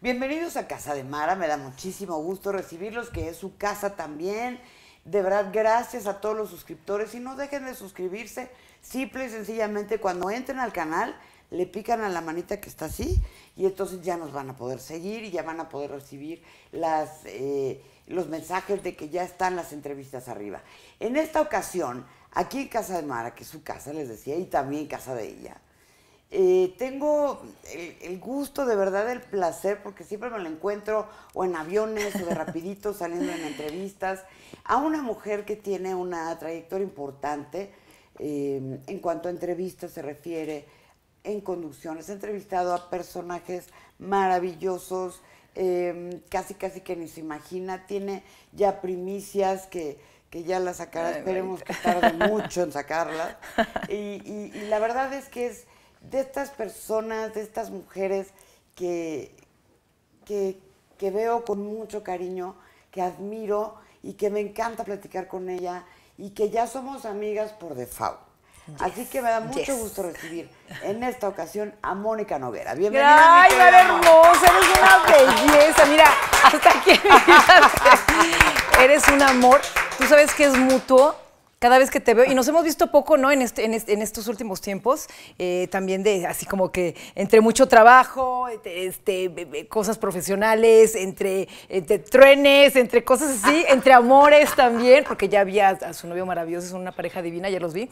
Bienvenidos a Casa de Mara, me da muchísimo gusto recibirlos, que es su casa también. De verdad, gracias a todos los suscriptores y no dejen de suscribirse. Simple y sencillamente, cuando entren al canal, le pican a la manita que está así y entonces ya nos van a poder seguir y ya van a poder recibir las, eh, los mensajes de que ya están las entrevistas arriba. En esta ocasión, aquí en Casa de Mara, que es su casa, les decía, y también casa de ella, eh, tengo el, gusto, de verdad, el placer, porque siempre me lo encuentro o en aviones o de rapidito saliendo en entrevistas, a una mujer que tiene una trayectoria importante eh, en cuanto a entrevistas se refiere, en conducciones, he entrevistado a personajes maravillosos, eh, casi casi que ni se imagina, tiene ya primicias que, ya la sacará, esperemos que tarde mucho en sacarla y la verdad es que es de estas personas, de estas mujeres que, que, veo con mucho cariño, que admiro y que me encanta platicar con ella y que ya somos amigas por default. Así que me da mucho gusto recibir en esta ocasión a Mónica Novera. Bienvenida. Ay, qué hermosa, eres una belleza. Mira, hasta aquí. Eres un amor. Tú sabes que es mutuo cada vez que te veo, y nos hemos visto poco, ¿no? En, este, este, en, estos últimos tiempos, eh, también de así como que entre mucho trabajo, este, este cosas profesionales, entre, entre truenes, entre cosas así, entre amores también, porque ya vi a, su novio maravilloso, es una pareja divina, ya los vi.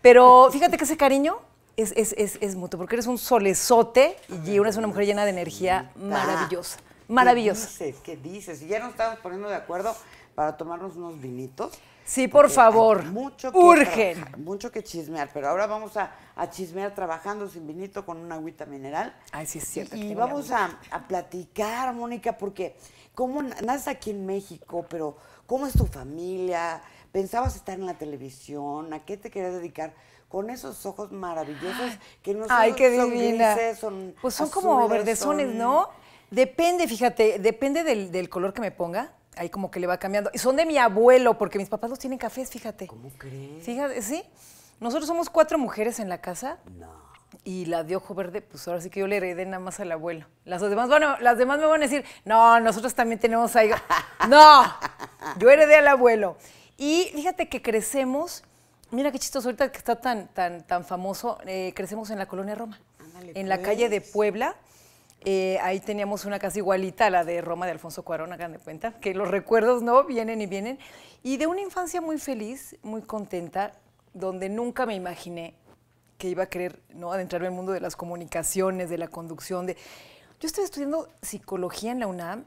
Pero fíjate que ese cariño es, es, es, es mutuo, porque eres un solezote y una es una mujer llena de energía maravillosa. Maravillosa. ¿Qué dices? ¿Qué dices? Y ya nos estamos poniendo de acuerdo para tomarnos unos vinitos. Sí, por favor. Mucho que Urgen. mucho que chismear, pero ahora vamos a, chismear trabajando sin vinito con una agüita mineral. Ay, sí, es cierto. Y, vamos a, platicar, Mónica, porque cómo naces aquí en México, pero cómo es tu familia, pensabas estar en la televisión, a qué te querías dedicar con esos ojos maravillosos que no Ay, qué son divina. pues son como verdezones, ¿no? Depende, fíjate, depende del color que me ponga ahí como que le va cambiando. Y son de mi abuelo, porque mis papás los tienen cafés, fíjate. ¿Cómo crees? Fíjate, sí. Nosotros somos cuatro mujeres en la casa. No. Y la de ojo verde, pues ahora sí que yo le heredé nada más al abuelo. Las demás, bueno, las demás me van a decir, no, nosotros también tenemos ahí. no, yo heredé al abuelo. Y fíjate que crecemos, mira qué chistoso, ahorita que está tan, tan, tan famoso, eh, crecemos en la colonia Roma, en la calle de pues. Puebla. Eh, ahí teníamos una casa igualita, a la de Roma de Alfonso Cuarón, hagan de cuenta, que los recuerdos no vienen y vienen. Y de una infancia muy feliz, muy contenta, donde nunca me imaginé que iba a querer ¿no? adentrarme en el mundo de las comunicaciones, de la conducción. De... Yo estoy estudiando psicología en la UNAM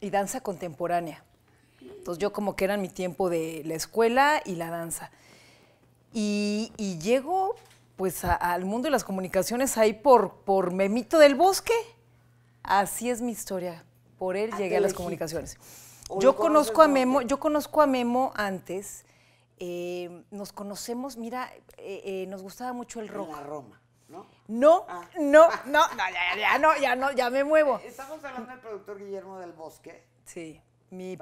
y danza contemporánea. Entonces yo como que era mi tiempo de la escuela y la danza. Y, y llego pues al mundo de las comunicaciones ahí por, por Memito del Bosque. Así es mi historia. Por él ah, llegué a las comunicaciones. Yo conozco a Memo, yo conozco a Memo antes. Eh, nos conocemos, mira, eh, eh, nos gustaba mucho el rock. En la Roma, ¿no? No, ah. no, no, ya, no, ya no, ya me muevo. Estamos hablando del productor Guillermo del Bosque. Sí. Mi,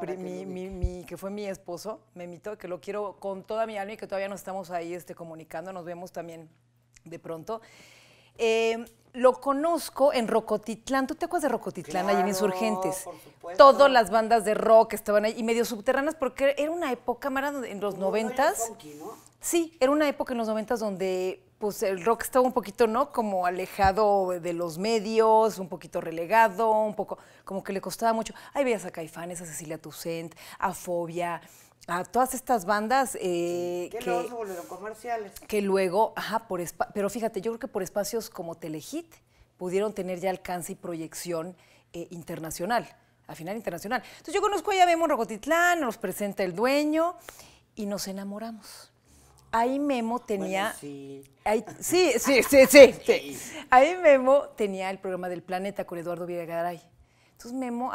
que, fue mi esposo, me que lo quiero con toda mi alma y que todavía no estamos ahí este, comunicando, nos vemos también de pronto lo conozco en Rocotitlán. ¿Tú te acuerdas de Rocotitlán, allí en Insurgentes? Todas las bandas de rock estaban ahí y medio subterráneas porque era una época, Mara, en los noventas. Sí, era una época en los noventas donde pues el rock estaba un poquito, ¿no? Como alejado de los medios, un poquito relegado, un poco, como que le costaba mucho. Ahí veías a Caifanes, a Cecilia Tucent, a Fobia, a todas estas bandas eh, que, volvieron comerciales. Que luego, ajá, por pero fíjate, yo creo que por espacios como Telehit pudieron tener ya alcance y proyección eh, internacional, a final internacional. Entonces yo conozco a Memo Rogotitlán, nos presenta el dueño y nos enamoramos. Ahí Memo tenía. Ahí, sí, sí, sí, Ahí Memo tenía el programa del Planeta con Eduardo Villagaray entonces Memo,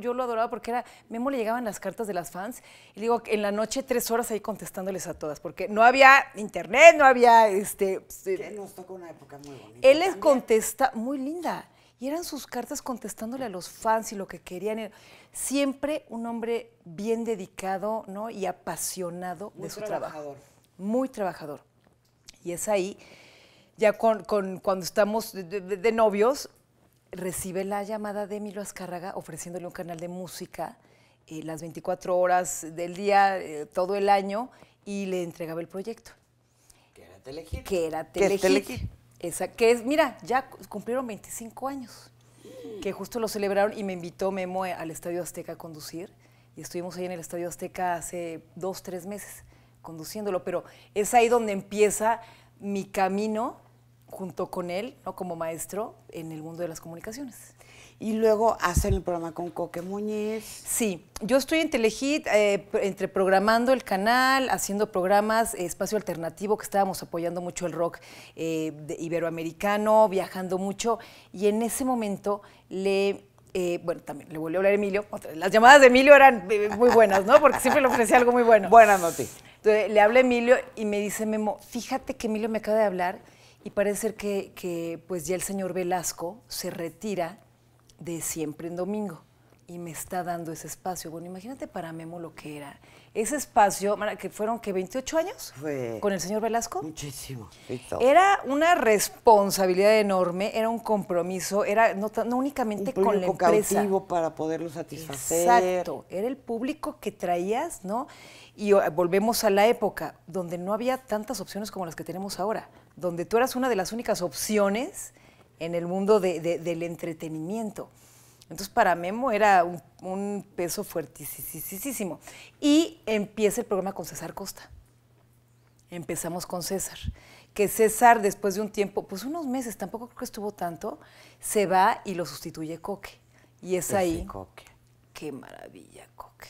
yo lo adoraba porque era, Memo le llegaban las cartas de las fans y digo, en la noche tres horas ahí contestándoles a todas, porque no había internet, no había este... Pues, eh, nos tocó una época muy bonita. Él les contesta, muy linda, y eran sus cartas contestándole a los fans y lo que querían. Siempre un hombre bien dedicado ¿no? y apasionado de su trabajo. Muy trabajador. Y es ahí, ya con, cuando estamos de novios, recibe la llamada de Emilio Azcárraga ofreciéndole un canal de música eh, las 24 horas del día, eh, todo el año, y le entregaba el proyecto. Que era Telehit. Que era Telehit. Esa, que es, mira, ya cumplieron 25 años, que justo lo celebraron y me invitó Memo eh, al Estadio Azteca a conducir. Y estuvimos ahí en el Estadio Azteca hace dos, tres meses conduciéndolo, pero es ahí donde empieza mi camino junto con él, ¿no? como maestro en el mundo de las comunicaciones. Y luego hacen el programa con Coque Muñiz. Sí, yo estoy en Telehit, eh, entre programando el canal, haciendo programas, eh, espacio alternativo, que estábamos apoyando mucho el rock eh, iberoamericano, viajando mucho, y en ese momento le bueno, también le volvió a hablar a Emilio. Las llamadas de Emilio eran muy buenas, ¿no? Porque siempre le ofrecía algo muy bueno. Buenas noticias. Entonces, le habla Emilio y me dice, Memo, fíjate que Emilio me acaba de hablar y parece ser que, pues ya el señor Velasco se retira de siempre en domingo y me está dando ese espacio. Bueno, imagínate para Memo lo que era. Ese espacio, que fueron que 28 años Fue con el señor Velasco. Muchísimo. Era una responsabilidad enorme, era un compromiso, era no, únicamente con la empresa. cautivo para poderlo satisfacer. Exacto, era el público que traías, ¿no? Y oh, volvemos a la época donde no había tantas opciones como las que tenemos ahora donde tú eras una de las únicas opciones en el mundo del entretenimiento. Entonces para Memo era un, peso fuertísimo. Y empieza el programa con César Costa. Empezamos con César. Que César después de un tiempo, pues unos meses, tampoco creo que estuvo tanto, se va y lo sustituye Coque. Y es ahí... Qué maravilla, Coque.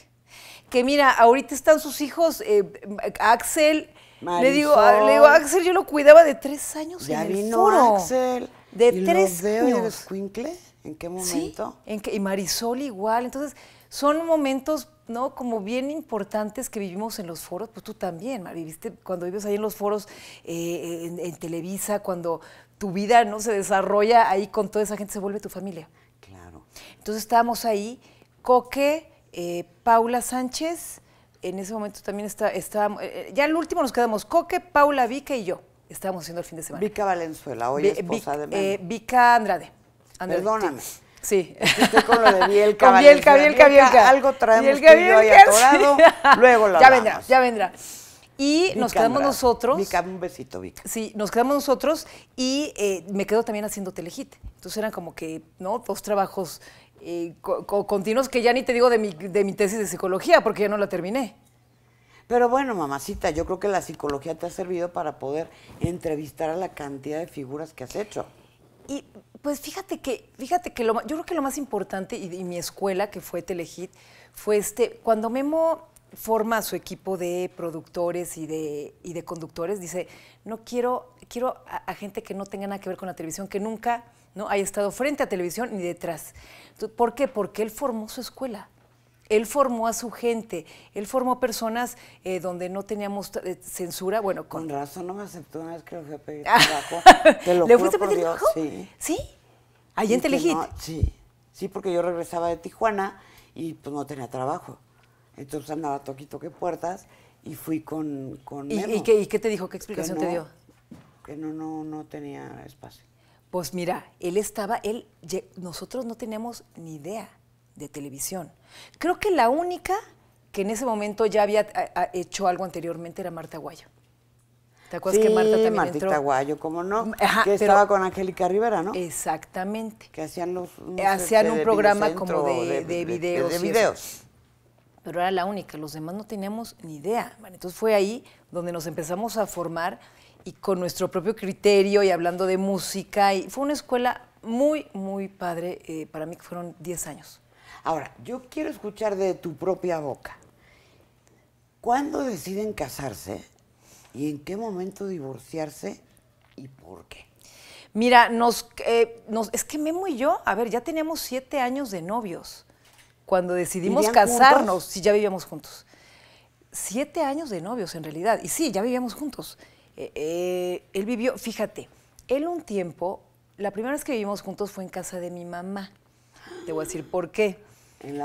Que mira, ahorita están sus hijos, eh, Axel le digo, ah, le digo, Axel, yo lo cuidaba de tres años ya en el vino Axel. De ¿Y tres años. De ¿En qué momento? y Marisol igual. Entonces, son momentos, ¿no? Como bien importantes que vivimos en los foros. Pues tú también, viviste cuando vives ahí en los foros, eh, en, Televisa, cuando tu vida no se desarrolla ahí con toda esa gente, se vuelve tu familia. Claro. Entonces estábamos ahí, Coque, eh, Paula Sánchez, en ese momento también está, eh, eh, ya el último nos quedamos Coque, Paula, Vica y yo. Estábamos haciendo el fin de semana. Vica Valenzuela, hoy esposa de eh, Vica Andrade. Perdóname. Sí. Estoy con lo de Bielka. Con Bielka, Bielka, Algo traemos Bielka, yo atorado. Luego Ya vendrá, ya vendrá. Y nos quedamos nosotros. Vika, un besito, Vica Sí, nos quedamos nosotros y me quedo también haciendo telehit. Entonces eran como que, ¿no? Dos trabajos eh, continuos que ya ni te digo de mi, tesis de psicología, porque ya no la terminé. Pero bueno, mamacita, yo creo que la psicología te ha servido para poder entrevistar a la cantidad de figuras que has hecho. Y pues fíjate que, fíjate que yo creo que lo más importante, y, mi escuela, que fue Telehit, fue este, cuando Memo forma su equipo de productores y de, conductores, dice, no quiero, quiero a gente que no tenga nada que ver con la televisión, que nunca no haya estado frente a televisión ni detrás. ¿Por qué? Porque él formó su escuela. Él formó a su gente, él formó personas eh, donde no teníamos eh, censura. Bueno, con... razón no me aceptó una vez que le fui a pedir ah, trabajo. ¿Le fuiste a pedir trabajo? Sí. ¿Sí? ¿Allí en sí, sí, porque yo regresaba de Tijuana y pues no tenía trabajo. Entonces andaba toquito que puertas y fui con, con ¿Y, qué, ¿Y, qué, te dijo? ¿Qué explicación te dio? Que no, no, no tenía espacio. Pues mira, él estaba, él, nosotros no teníamos ni idea de televisión. Creo que la única que en ese momento ya había eh, eh, hecho algo anteriormente era Marta Guayo. ¿Te acuerdas que Marta también Martita Marta Guayo, ¿cómo no? que estaba con Angélica Rivera, ¿no? Exactamente. Que hacían los... hacían un programa como de, de, videos. de videos. Pero era la única, los demás no teníamos ni idea. Entonces fue ahí donde nos empezamos a formar y con nuestro propio criterio y hablando de música. Y fue una escuela muy, muy padre eh, para mí, que fueron 10 años. Ahora, yo quiero escuchar de tu propia boca. ¿Cuándo deciden casarse y en qué momento divorciarse y por qué? Mira, nos, eh, nos es que Memo y yo, a ver, ya teníamos siete años de novios cuando decidimos casarnos, si sí, ya vivíamos juntos. Siete años de novios en realidad, y sí, ya vivíamos juntos. Eh, eh, él vivió, fíjate, él un tiempo, la primera vez que vivimos juntos fue en casa de mi mamá. Te voy a decir por qué.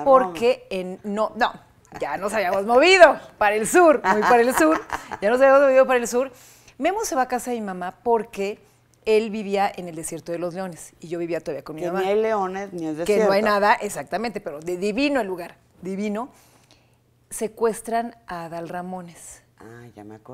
Porque en, no, no, ya nos habíamos movido para el sur, muy para el sur, ya nos habíamos movido para el sur. Memo se va a casa de mi mamá porque él vivía en el desierto de los leones y yo vivía todavía con mi que Ni hay leones, ni es desierto. Que no hay nada, exactamente, pero de divino el lugar, divino. Secuestran a Adal Ramones. Ah,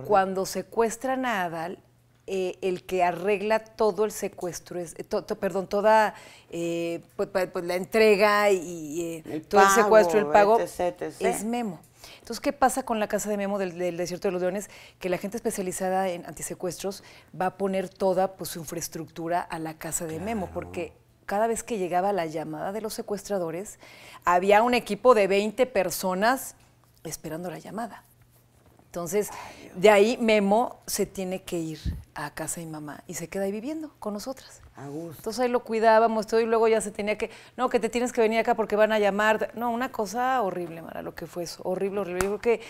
Cuando secuestran a Adal, eh, el que arregla todo el secuestro es, eh, perdón, toda eh, pues, pues, pues, la entrega y todo el secuestro, el pago, es Memo. Entonces, ¿qué pasa con la casa de Memo del, Desierto de los Leones? Que la gente especializada en antisecuestros va a poner toda pues, su infraestructura a la casa de Memo, porque cada vez que llegaba la llamada de los secuestradores, había un equipo de 20 personas esperando la llamada. Entonces, de ahí Memo se tiene que ir a casa de mamá y se queda ahí viviendo con nosotras. A Entonces ahí lo cuidábamos todo y luego ya se tenía que, no, que te tienes que venir acá porque van a llamar. No, una cosa horrible, Mara, lo que fue eso. Horrible, horrible. Yo creo que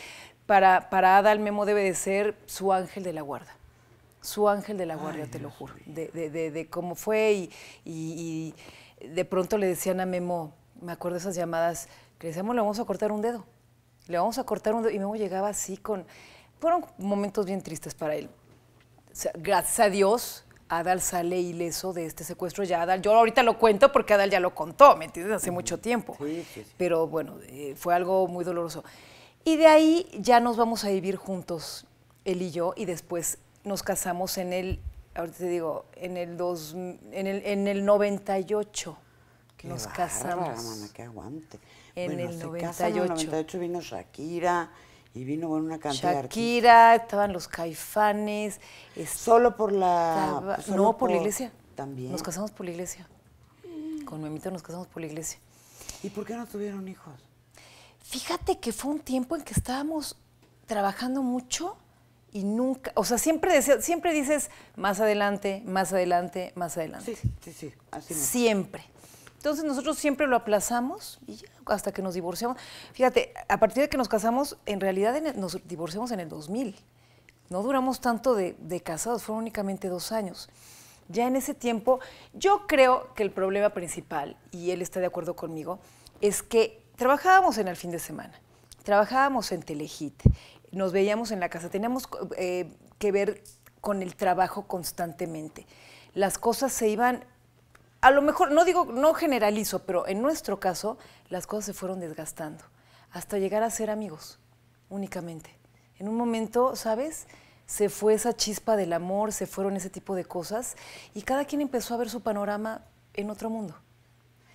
para, para Ada el Memo debe de ser su ángel de la guarda. Su ángel de la guardia te lo juro. De, de, de, cómo fue y, y, de pronto le decían a Memo, me acuerdo de esas llamadas, que le decíamos, le vamos a cortar un dedo le vamos a cortar un dedo. Y luego llegaba así con... Fueron momentos bien tristes para él. gracias a Dios, Adal sale ileso de este secuestro. Ya Adal, yo ahorita lo cuento porque Adal ya lo contó, ¿me entiendes? Hace mucho tiempo. Pero bueno, eh, fue algo muy doloroso. Y de ahí ya nos vamos a vivir juntos, él y yo, y después nos casamos en el, ahorita te digo, en el, dos, en el, en el 98. nos casamos. aguante en el 98. 98 vino Shakira y vino con una cantidad Shakira, estaban los caifanes. solo por la... no, por, la iglesia. También. Nos casamos por la iglesia. Con Memito nos casamos por la iglesia. ¿Y por qué no tuvieron hijos? Fíjate que fue un tiempo en que estábamos trabajando mucho y nunca, o sea, siempre, siempre dices más adelante, más adelante, más adelante. Sí, sí, sí, Siempre. Entonces nosotros siempre lo aplazamos y hasta que nos divorciamos. Fíjate, a partir de que nos casamos, en realidad nos divorciamos en el 2000. No duramos tanto de, casados, fueron únicamente dos años. Ya en ese tiempo, yo creo que el problema principal, y él está de acuerdo conmigo, es que trabajábamos en el fin de semana, trabajábamos en Telehit, nos veíamos en la casa, teníamos eh, que ver con el trabajo constantemente. Las cosas se iban a lo mejor, no digo, no generalizo, pero en nuestro caso las cosas se fueron desgastando hasta llegar a ser amigos únicamente. En un momento, ¿sabes? Se fue esa chispa del amor, se fueron ese tipo de cosas y cada quien empezó a ver su panorama en otro mundo.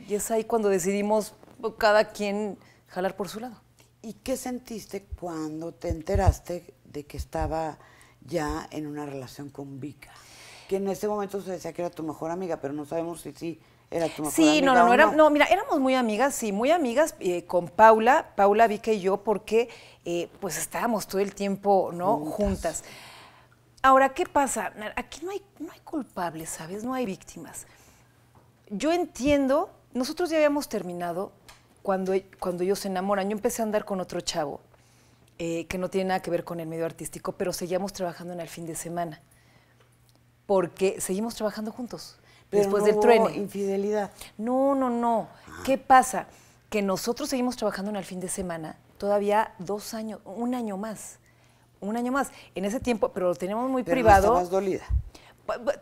Y es ahí cuando decidimos pues, cada quien jalar por su lado. ¿Y qué sentiste cuando te enteraste de que estaba ya en una relación con Vika? que en ese momento se decía que era tu mejor amiga, pero no sabemos si sí. Era tu mejor sí, amiga no, no, no, era, no. mira, éramos muy amigas, sí, muy amigas eh, con Paula, Paula Vica y yo, porque eh, pues estábamos todo el tiempo, ¿no? Juntas. Ahora, ¿qué pasa? Aquí no hay, no hay culpables, ¿sabes? No hay víctimas. Yo entiendo, nosotros ya habíamos terminado cuando, cuando ellos se enamoran. Yo empecé a andar con otro chavo, eh, que no tiene nada que ver con el medio artístico, pero seguíamos trabajando en el fin de semana porque seguimos trabajando juntos después del trueno. infidelidad. No, no, no. Ah. ¿Qué pasa? Que nosotros seguimos trabajando en el fin de semana todavía dos años, un año más. Un año más. En ese tiempo, pero lo tenemos muy privado. No dolida.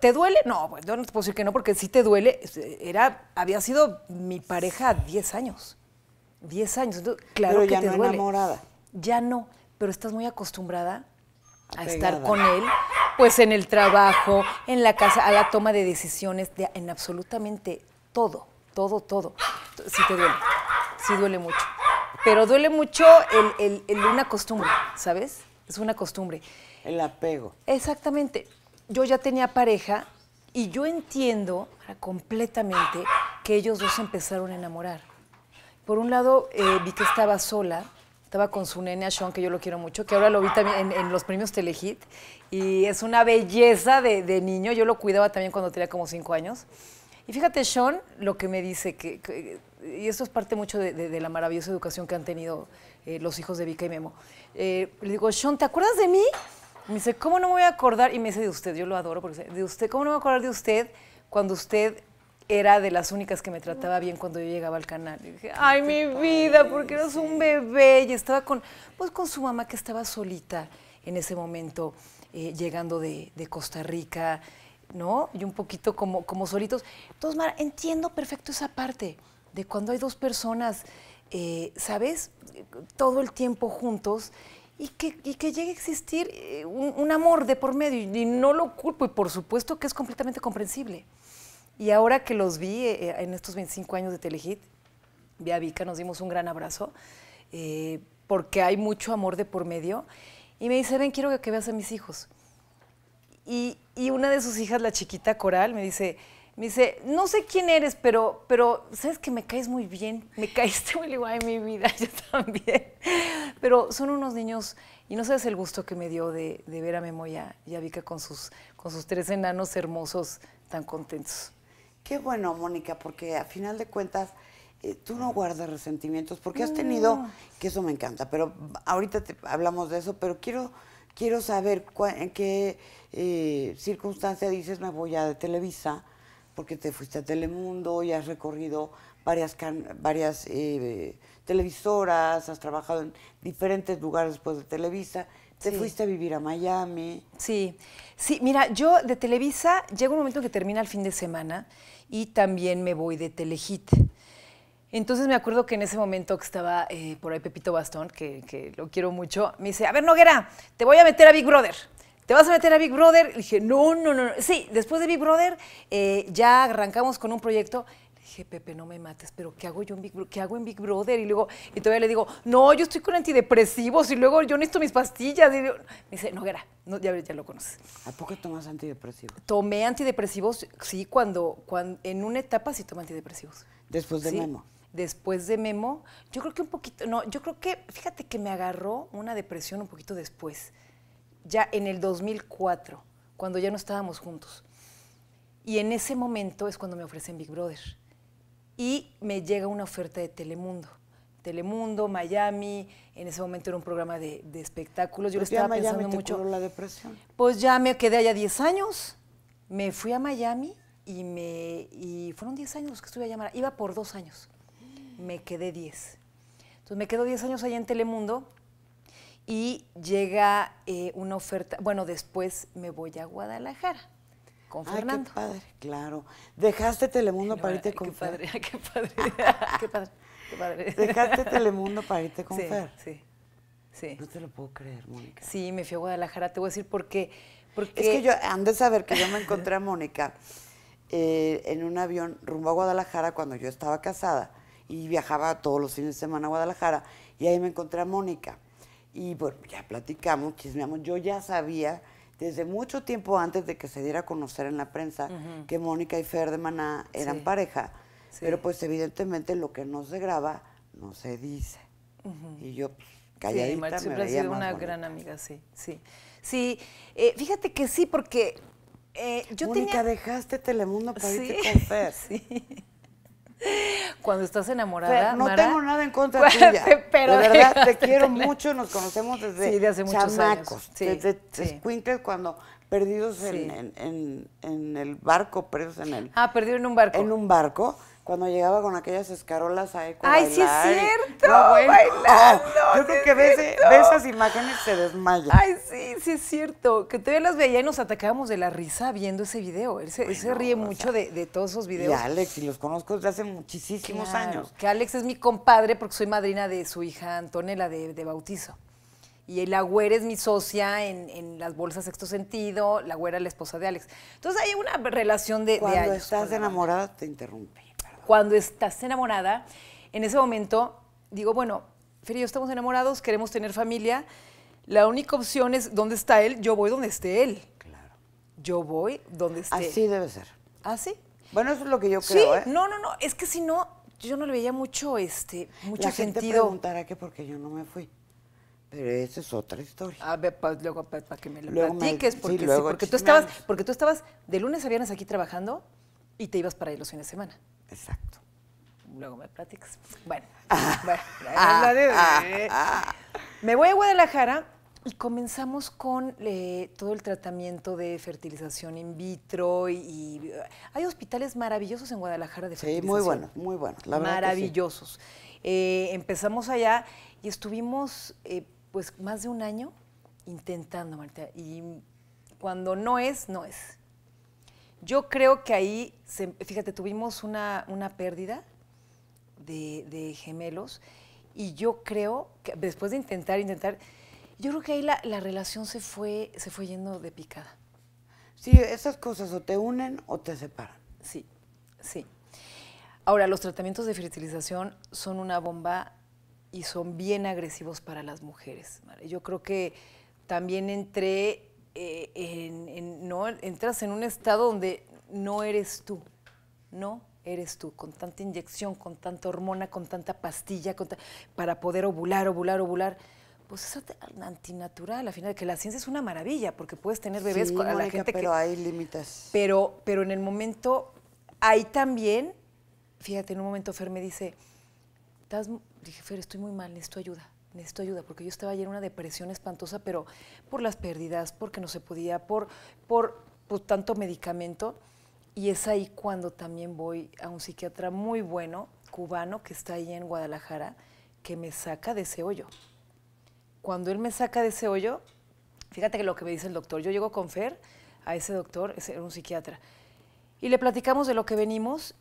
¿Te duele? No, pues, yo no te puedo decir que no, porque sí te duele, era, había sido mi pareja 10 años. 10 años. claro pero ya que no enamorada. Ya no, pero estás muy acostumbrada a estar con él pues en el trabajo, en la casa, a la toma de decisiones, en absolutamente todo, todo, todo. Sí te duele, sí duele mucho. Pero duele mucho el, una costumbre, ¿sabes? Es una costumbre. El apego. Exactamente. Yo ya tenía pareja y yo entiendo completamente que ellos dos empezaron a enamorar. Por un lado, eh, vi que estaba sola, estaba con su nene a Sean, que yo lo quiero mucho, que ahora lo vi también en, los premios Telehit, y es una belleza de, de, niño, yo lo cuidaba también cuando tenía como cinco años. Y fíjate, Sean, lo que me dice, que, y esto es parte mucho de, de, la maravillosa educación que han tenido eh, los hijos de Vika y Memo. Eh, le digo, Sean, ¿te acuerdas de mí? Me dice, ¿cómo no me voy a acordar? Y me dice de usted, yo lo adoro, porque de usted, ¿cómo no me voy a acordar de usted cuando usted era de las únicas que me trataba bien cuando yo llegaba al canal. Y dije, ay, mi vida, porque eras un bebé. Y estaba con, pues, con su mamá que estaba solita en ese momento, eh, llegando de, Costa Rica, ¿no? Y un poquito como, como solitos. Entonces, Mar, entiendo perfecto esa parte de cuando hay dos personas, eh, ¿sabes? Todo el tiempo juntos y que, y que, llegue a existir eh, un amor de por medio. Y no lo culpo y por supuesto que es completamente comprensible. Y ahora que los vi eh, eh, en estos 25 años de Telehit, vi a Vika, nos dimos un gran abrazo, eh, porque hay mucho amor de por medio. Y me dice, ven, quiero que veas a mis hijos. Y, una de sus hijas, la chiquita Coral, me dice, me dice, no sé quién eres, pero, pero sabes que me caes muy bien, me caíste muy igual en mi vida, yo también. Pero son unos niños, y no sabes el gusto que me dio de, ver a Memo y a, Vika con sus, con sus tres enanos hermosos tan contentos. Qué bueno, Mónica, porque a final de cuentas eh, tú no ah. guardas resentimientos, porque has tenido, que eso me encanta, pero ahorita te hablamos de eso, pero quiero, quiero saber en qué eh, circunstancia dices me voy a de Televisa, porque te fuiste a Telemundo y has recorrido varias, varias eh, televisoras, has trabajado en diferentes lugares después de Televisa. Te fuiste a vivir a Miami. Sí, sí, mira, yo de Televisa llega un momento que termina el fin de semana y también me voy de Telehit. Entonces me acuerdo que en ese momento que estaba eh, por ahí Pepito Bastón, que, que, lo quiero mucho, me dice, a ver Noguera, te voy a meter a Big Brother. ¿Te vas a meter a Big Brother? Le dije, no, no, no. Sí, después de Big Brother eh, ya arrancamos con un proyecto Dije, Pepe, no me mates, pero ¿qué hago yo en Big Brother? hago en Big Brother? Y luego, y todavía le digo, no, yo estoy con antidepresivos y luego yo necesito mis pastillas. me dice, no, ya, ya lo conoces. ¿A poco tomas antidepresivos? Tomé antidepresivos, sí, cuando, en una etapa sí tomé antidepresivos. Después de Memo. Después de Memo, yo creo que un poquito, no, yo creo que, fíjate que me agarró una depresión un poquito después, ya en el 2004, cuando ya no estábamos juntos. Y en ese momento es cuando me ofrecen Big Brother y me llega una oferta de Telemundo. Telemundo, Miami, en ese momento era un programa de, espectáculos. Yo lo pues estaba pensando mucho. la depresión? Pues ya me quedé allá 10 años, me fui a Miami y me y fueron 10 años los que estuve a llamar. Iba por dos años, me quedé 10. Entonces me quedo 10 años allá en Telemundo y llega eh, una oferta. Bueno, después me voy a Guadalajara con Fernando. qué padre, claro. Dejaste Telemundo para irte con qué qué padre, qué padre, Dejaste Telemundo para irte con Fer. Sí, sí. No te lo puedo creer, Mónica. Sí, me fui a Guadalajara. Te voy a decir por qué. Porque... Es que yo, antes de saber que yo me encontré a Mónica eh, en un avión rumbo a Guadalajara cuando yo estaba casada y viajaba todos los fines de semana a Guadalajara y ahí me encontré a Mónica. Y bueno, ya platicamos, chismeamos. Yo ya sabía desde mucho tiempo antes de que se diera a conocer en la prensa que Mónica y Fer de eran pareja. Pero pues evidentemente lo que no se graba no se dice. Y yo pues, calladita sí, siempre ha sido una gran amiga, sí, sí. Sí, eh, fíjate que sí, porque eh, yo Mónica, dejaste Telemundo para irte con Fer. Cuando estás enamorada. no tengo nada en contra de tuya. Pero de verdad, te quiero mucho. Nos conocemos desde chamacos, desde cuando perdidos en, en, el barco, perdidos en el. Ah, perdido en un barco. En un barco cuando llegaba con aquellas escarolas a Ecuador, ¡Ay, sí es cierto! No, ah, yo creo que ve, eh, esas imágenes se desmaya. ¡Ay, sí, sí es cierto! Que todavía las veía y nos atacábamos de la risa viendo ese video. Él se, ríe mucho de, todos esos videos. Y Alex, y los conozco desde hace muchísimos años. Que Alex es mi compadre porque soy madrina de su hija Antonella de, de bautizo. Y la güera es mi socia en, las bolsas Sexto Sentido, la güera la esposa de Alex. Entonces hay una relación de, de años. Cuando estás enamorada te interrumpe cuando estás enamorada, en ese momento digo, bueno, Fer y yo estamos enamorados, queremos tener familia, la única opción es dónde está él, yo voy donde esté él. Claro. Yo voy donde esté. Así debe ser. ¿Ah, sí? Bueno, eso es lo que yo creo, sí, ¿eh? No, no, no, es que si no, yo no le veía mucho, este, mucho la gente sentido. preguntará que porque yo no me fui. Pero esa es otra historia. A ver, luego para que me lo platiques, porque, sí, porque, tú estabas, porque tú estabas de lunes a viernes aquí trabajando y te ibas para ir los fines de semana. Exacto. Luego me platicas. Bueno, ah, ah, ah, me voy a Guadalajara y comenzamos con eh, todo el tratamiento de fertilización in vitro y, eh, hay hospitales maravillosos en Guadalajara de fertilización. Sí, muy bueno, muy buenos. Maravillosos. Eh, empezamos allá y estuvimos pues más de un año intentando, Marta, y cuando no es, no es. Yo creo que ahí, em, fíjate, tuvimos una, una pérdida de, gemelos y yo creo que después de intentar, intentar, yo creo que ahí la, relación se fue, se fue yendo de picada. Sí, esas cosas o te unen o te separan. Sí, sí. Ahora, los tratamientos de fertilización son una bomba y son bien agresivos para las mujeres. Yo creo que también entré eh, en, entras en un estado donde no eres tú, no eres tú, con tanta inyección, con tanta hormona, con tanta pastilla, para poder ovular, ovular, ovular. Pues eso es antinatural, al final, que la ciencia es una maravilla, porque puedes tener bebés con la gente pero hay límites. Pero, en el momento, ahí también, fíjate, en un momento Fer me dice, estás, dije, Fer, estoy muy mal, necesito ayuda necesito ayuda, porque yo estaba ayer en una depresión espantosa, pero por las pérdidas, porque no se podía, por, por, pues, tanto medicamento. Y es ahí cuando también voy a un psiquiatra muy bueno, cubano, que está ahí en Guadalajara, que me saca de ese hoyo. Cuando él me saca de ese hoyo, fíjate que lo que me dice el doctor, yo llego con Fer a ese doctor, ese era un psiquiatra, y le platicamos de lo que venimos,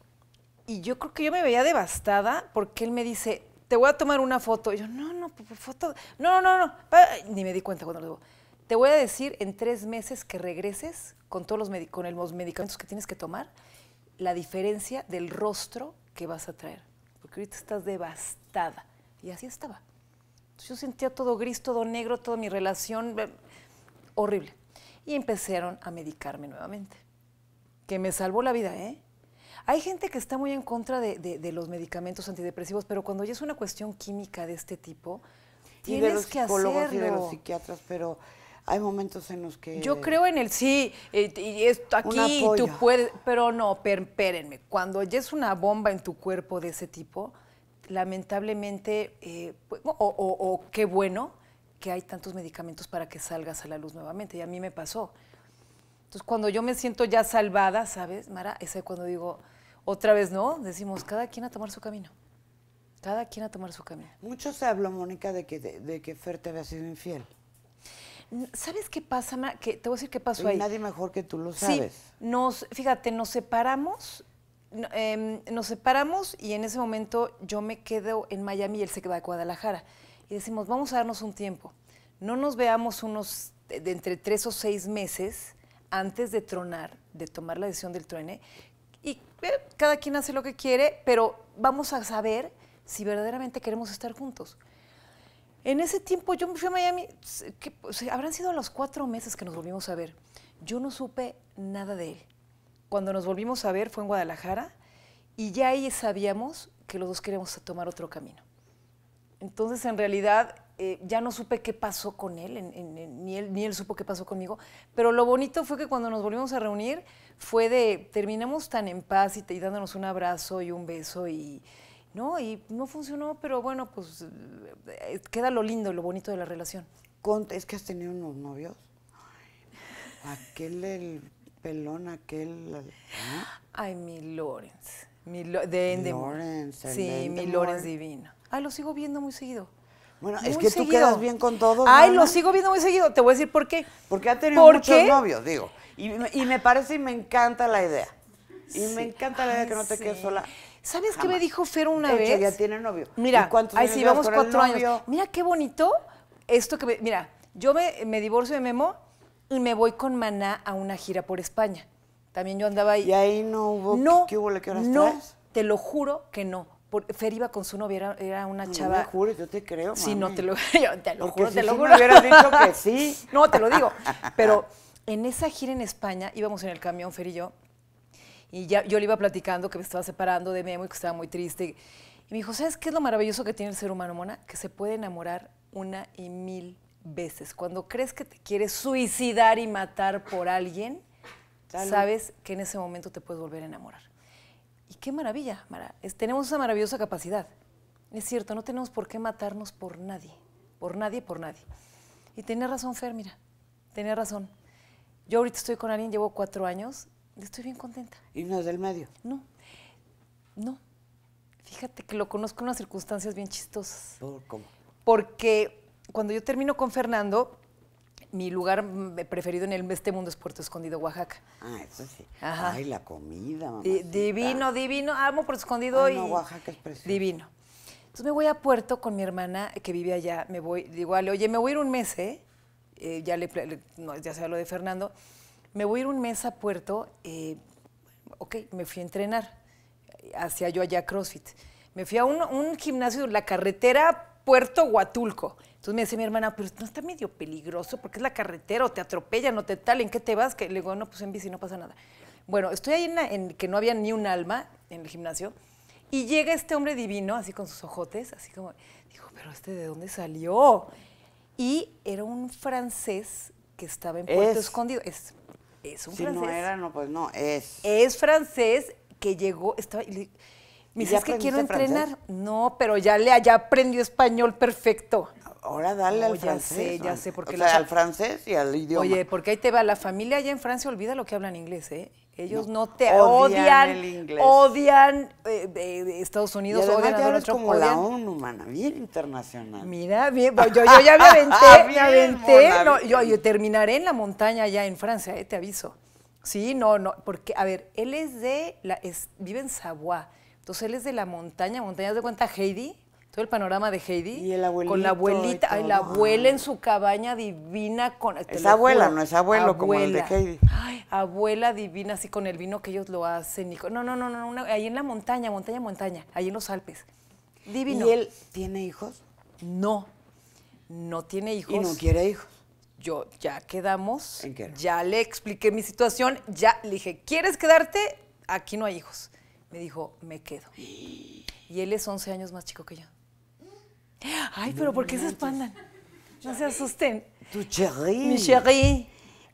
y yo creo que yo me veía devastada porque él me dice, te voy a tomar una foto. Y yo, no, no, foto, no, no, no, ni me di cuenta cuando lo digo. Te voy a decir en tres meses que regreses con todos los, con los medicamentos que tienes que tomar, la diferencia del rostro que vas a traer. Porque ahorita estás devastada. Y así estaba. yo sentía todo gris, todo negro, toda mi relación eh, horrible. Y empezaron a medicarme nuevamente. Que me salvó la vida, ¿eh? Hay gente que está muy en contra de, los medicamentos antidepresivos, pero cuando ya es una cuestión química de este tipo, tienes que psicólogos hacerlo. y de los psiquiatras, pero hay momentos en los que... Yo creo en el sí, eh, y aquí tú puedes, pero no, espérenme, cuando ya es una bomba en tu cuerpo de ese tipo, lamentablemente, eh, pues, o, qué bueno que hay tantos medicamentos para que salgas a la luz nuevamente, y a mí me pasó. Entonces, cuando yo me siento ya salvada, ¿sabes, Mara? Ese cuando digo, otra vez, ¿no? Decimos, cada quien a tomar su camino. Cada quien a tomar su camino. Mucho se habló, Mónica, de que, de, que Fer te había sido infiel. ¿Sabes qué pasa? Que, te voy a decir qué pasó ahí. Nadie mejor que tú lo sabes. Sí, nos, fíjate, nos separamos, em, nos separamos y en ese momento yo me quedo en Miami y él se queda en Guadalajara. Y decimos, vamos a darnos un tiempo. No nos veamos unos de, de entre tres o seis meses antes de tronar, de tomar la decisión del truene, y eh, cada quien hace lo que quiere, pero vamos a saber si verdaderamente queremos estar juntos. En ese tiempo yo me fui a Miami, habrán sido los cuatro meses que nos volvimos a ver. Yo no supe nada de él. Cuando nos volvimos a ver fue en Guadalajara y ya ahí sabíamos que los dos queríamos tomar otro camino. Entonces, en realidad, eh, ya no supe qué pasó con él, ni él, ni él supo qué pasó conmigo, pero lo bonito fue que cuando nos volvimos a reunir fue de, terminamos tan en paz y, dándonos un abrazo y un beso y, ¿no? Y no funcionó, pero bueno, pues eh, queda lo lindo, lo bonito de la relación. Es que has tenido unos novios. aquel el pelón, aquel. Ay, mi Lawrence. Mi de Lawrence, sí, mi Lawrence divino. Ah, lo sigo viendo muy seguido. Bueno, es que tú quedas bien con todo. Ay, lo sigo viendo muy seguido. Te voy a decir por qué. Porque ha tenido muchos novios, digo. Y, me parece y me encanta la idea. Y me encanta la idea que no te quedes sola. ¿Sabes qué me dijo Fer una vez? Que ya tiene novio. Mira, ahí sí, vamos cuatro años. Mira qué bonito esto que me, Mira, yo me, divorcio de Memo y me voy con Maná a una gira por España. También yo andaba ahí. ¿Y ahí no hubo? No, ¿qué hubo? horas no, te lo juro que no. Fer iba con su novia, era, una chava. No juro, yo te creo. Sí, no te lo, juro, te lo juro. dicho que sí. No, te lo digo. Pero en esa gira en España íbamos en el camión, Fer y yo, y ya, yo le iba platicando que me estaba separando de Memo y que estaba muy triste. Y me dijo, ¿sabes qué es lo maravilloso que tiene el ser humano, Mona? Que se puede enamorar una y mil veces. Cuando crees que te quieres suicidar y matar por alguien, sabes que en ese momento te puedes volver a enamorar. Y qué maravilla, tenemos esa maravillosa capacidad. Es cierto, no tenemos por qué matarnos por nadie, por nadie, por nadie. Y tenía razón, Fer, mira, tenía razón. Yo ahorita estoy con alguien, llevo cuatro años, y estoy bien contenta. ¿Y no es del medio? No, no. Fíjate que lo conozco en unas circunstancias bien chistosas. ¿Por cómo? Porque cuando yo termino con Fernando, mi lugar mm, preferido en este mundo es Puerto Escondido, Oaxaca. Ah, eso pues sí. Ajá. Ay, la comida, mamá. divino, divino. Amo Puerto Escondido y. Oaxaca es precioso. Divino. Entonces me voy a Puerto con mi hermana que vive allá. Me voy, digo, Ale, oye, me voy a ir un mes, ¿eh? eh ya le, ya se lo de Fernando. Me voy a ir un mes a Puerto. Eh, ok, me fui a entrenar. Eh, Hacía yo allá CrossFit. Me fui a un, un gimnasio, la carretera Puerto Huatulco. Entonces me dice mi hermana, pero no está medio peligroso porque es la carretera, o te atropellan, o te tal, ¿en qué te vas? Que le digo, no, pues en bici no pasa nada. Bueno, estoy ahí en, que no había ni un alma en el gimnasio y llega este hombre divino, así con sus ojotes, así como, dijo, pero este de dónde salió? Y era un francés que estaba en Puerto Escondido. Es, es un si francés. no era, no, pues no, es. Es francés que llegó, estaba, me dices que quiero entrenar. No, pero ya le ya aprendió español perfecto. Ahora dale al ya francés. Sé, ya sé, porque o sea, al francés y al idioma. Oye, porque ahí te va, la familia allá en Francia olvida lo que hablan inglés, ¿eh? Ellos no, te odian, odian, el inglés. odian eh, Estados Unidos, y odian ya como la ONU, mana, bien internacional. Mira, yo, ya me aventé, me aventé. yo, yo, terminaré en la montaña allá en Francia, eh, te aviso. Sí, no, no, porque, a ver, él es de, la, es, vive en Savoie entonces él es de la montaña, montaña, De cuenta Heidi? Todo el panorama de Heidi. Y el abuelito. Con la abuelita, la abuela en su cabaña divina. Con, es abuela, no es abuelo como el de Heidi. Ay, abuela divina, así con el vino que ellos lo hacen. no, no, no, no, ahí en la montaña, montaña, montaña, ahí en los Alpes. Divino. ¿Y él tiene hijos? No, no tiene hijos. ¿Y no quiere hijos? Yo, ya quedamos. Ya le expliqué mi situación, ya le dije, ¿quieres quedarte? Aquí no hay hijos me dijo, me quedo. Y él es 11 años más chico que yo. Ay, pero ¿por qué se espantan? No se asusten. Tu cherry Mi chérie.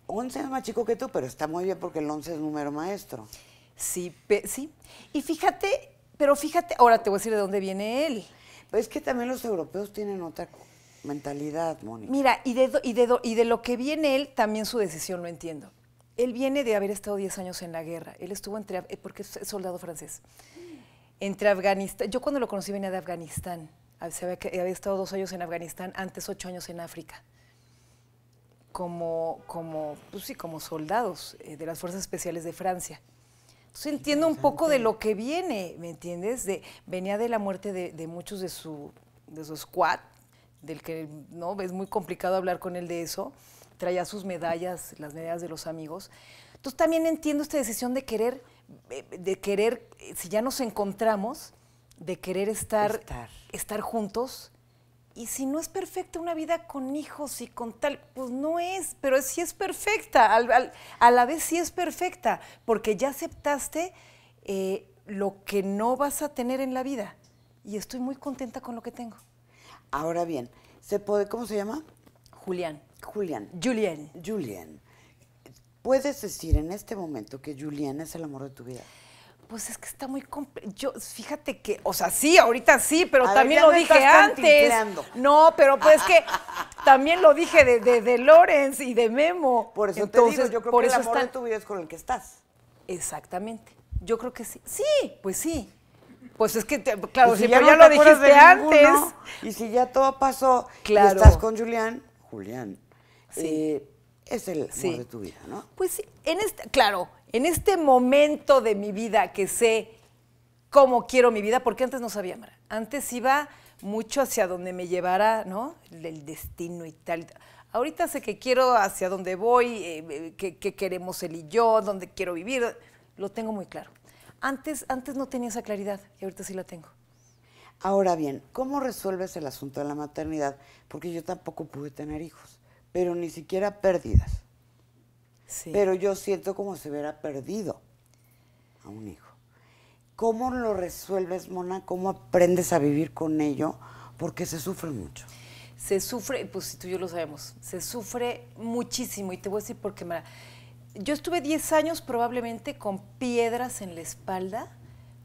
11 es más chico que tú, pero está muy bien porque el 11 es número maestro. Sí, sí. Y fíjate, pero fíjate, ahora te voy a decir de dónde viene él. es que también los europeos tienen otra mentalidad, Mónica. Mira, y de, y, de, y de lo que viene él, también su decisión lo entiendo. Él viene de haber estado 10 años en la guerra. Él estuvo entre, eh, porque es soldado francés, entre Afganistán. Yo cuando lo conocí venía de Afganistán. Ah, había, estado dos años en Afganistán, antes ocho años en África. Como, como, pues sí, como soldados eh, de las Fuerzas Especiales de Francia. Entonces entiendo un poco de lo que viene, ¿me entiendes? De, venía de la muerte de, muchos de su, de su squad, del que no es muy complicado hablar con él de eso traía sus medallas, las medallas de los amigos. Entonces también entiendo esta decisión de querer, de querer, si ya nos encontramos, de querer estar, estar. juntos. Y si no es perfecta una vida con hijos y con tal, pues no es, pero sí es perfecta, a la vez sí es perfecta, porque ya aceptaste eh, lo que no vas a tener en la vida. Y estoy muy contenta con lo que tengo. Ahora bien, ¿se puede, ¿cómo se llama? Julián. Julián. Julián. Julián. ¿Puedes decir en este momento que Julián es el amor de tu vida? Pues es que está muy yo fíjate que, o sea, sí, ahorita sí, pero también lo dije antes. No, pero pues que también lo dije de, de, Lorenz y de Memo. Por eso Entonces, te digo, yo creo que el amor de tu vida es con el que estás. Exactamente. Yo creo que sí. Sí, pues sí. Pues es que, claro, si, ya, lo dijiste antes. y si ya todo pasó y estás con Julián. Julián. Eh, es el amor de tu vida, ¿no? Pues en este, claro, en este momento de mi vida que sé cómo quiero mi vida, porque antes no sabía, Mara. Antes iba mucho hacia donde me llevara, ¿no? El destino y tal. Ahorita sé que quiero hacia dónde voy, eh, eh, qué que queremos él y yo, dónde quiero vivir. Lo tengo muy claro. Antes, antes no tenía esa claridad y ahorita sí la tengo. Ahora bien, ¿cómo resuelves el asunto de la maternidad? Porque yo tampoco pude tener hijos, pero ni siquiera pérdidas. Sí. Pero yo siento como si hubiera perdido a un hijo. ¿Cómo lo resuelves, Mona? ¿Cómo aprendes a vivir con ello? Porque se sufre mucho. Se sufre, pues tú y yo lo sabemos, se sufre muchísimo. Y te voy a decir por qué, Mara. Yo estuve 10 años probablemente con piedras en la espalda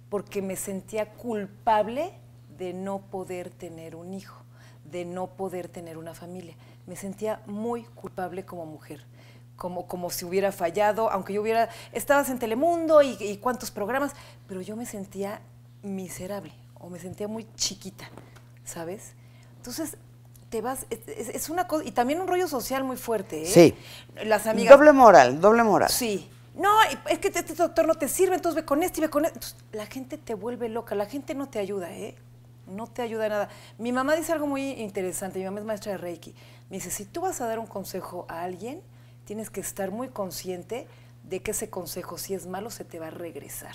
porque me sentía culpable de no poder tener un hijo, de no poder tener una familia. Me sentía muy culpable como mujer. Como, como si hubiera fallado, aunque yo hubiera, estabas en Telemundo y, cuántos programas, pero yo me sentía miserable o me sentía muy chiquita, ¿sabes? Entonces, te vas, es, una cosa, y también un rollo social muy fuerte, ¿eh? Sí. Las amigas. Doble moral, doble moral. Sí. No, es que este doctor no te sirve, entonces ve con este y ve con este. la gente te vuelve loca, la gente no te ayuda, ¿eh? no te ayuda nada. Mi mamá dice algo muy interesante, mi mamá es maestra de Reiki. Me dice, si tú vas a dar un consejo a alguien, tienes que estar muy consciente de que ese consejo, si es malo, se te va a regresar.